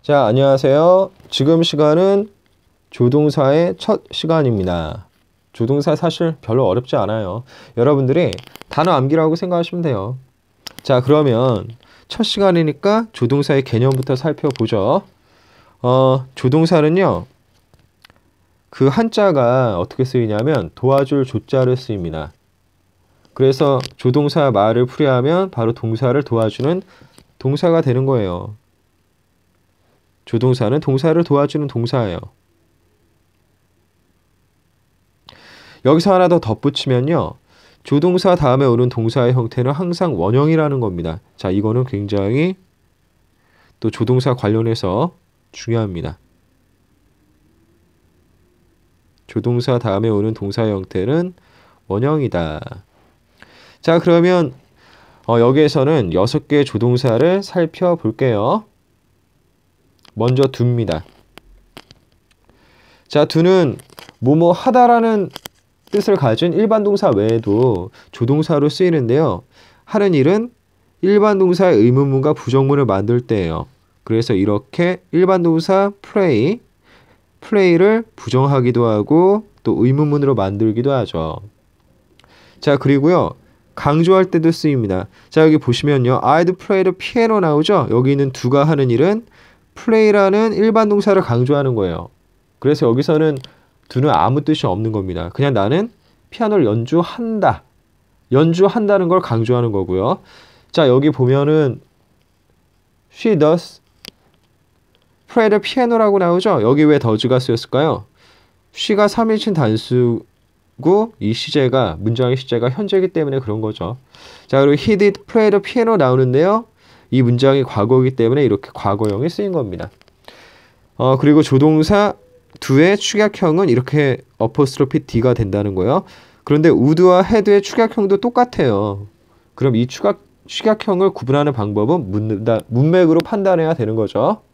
자, 안녕하세요. 지금 시간은 조동사의 첫 시간입니다. 조동사 사실 별로 어렵지 않아요. 여러분들이 단어 암기라고 생각하시면 돼요. 자, 그러면 첫 시간이니까 조동사의 개념부터 살펴보죠. 어, 조동사는요. 그 한자가 어떻게 쓰이냐면 도와줄 조자를 쓰입니다. 그래서 조동사 말을 풀이하면 바로 동사를 도와주는 동사가 되는 거예요. 조동사는 동사를 도와주는 동사예요. 여기서 하나 더 덧붙이면요. 조동사 다음에 오는 동사의 형태는 항상 원형이라는 겁니다. 자, 이거는 굉장히 또 조동사 관련해서 중요합니다. 조동사 다음에 오는 동사 의 형태는 원형이다. 자, 그러면 어, 여기에서는 여섯 개의 조동사를 살펴볼게요. 먼저 둡니다. 자, 두는 뭐뭐 하다라는 뜻을 가진 일반 동사 외에도 조동사로 쓰이는데요. 하는 일은 일반 동사의 의문문과 부정문을 만들 때예요. 그래서 이렇게 일반 동사 play, play를 부정하기도 하고 또 의문문으로 만들기도 하죠. 자, 그리고요. 강조할 때도 쓰입니다. 자, 여기 보시면요. I'd play the piano 나오죠? 여기 있는 두가 하는 일은 플레이라는 일반 동사를 강조하는 거예요. 그래서 여기서는 두는 아무 뜻이 없는 겁니다. 그냥 나는 피아노를 연주한다. 연주한다는 걸 강조하는 거고요. 자, 여기 보면은 she does play the piano라고 나오죠? 여기 왜 does가 쓰였을까요? she가 3인칭 단수고 이 시제가 문장의 시제가 현재이기 때문에 그런 거죠. 자, 그리고 he did play the piano 나오는데요. 이 문장이 과거이기 때문에 이렇게 과거형이 쓰인 겁니다. 어, 그리고 조동사 두의 축약형은 이렇게 어퍼스트로피 D가 된다는 거예요. 그런데 우드와 헤드의 축약형도 똑같아요. 그럼 이 축약, 축약형을 구분하는 방법은 문, 문맥으로 판단해야 되는 거죠.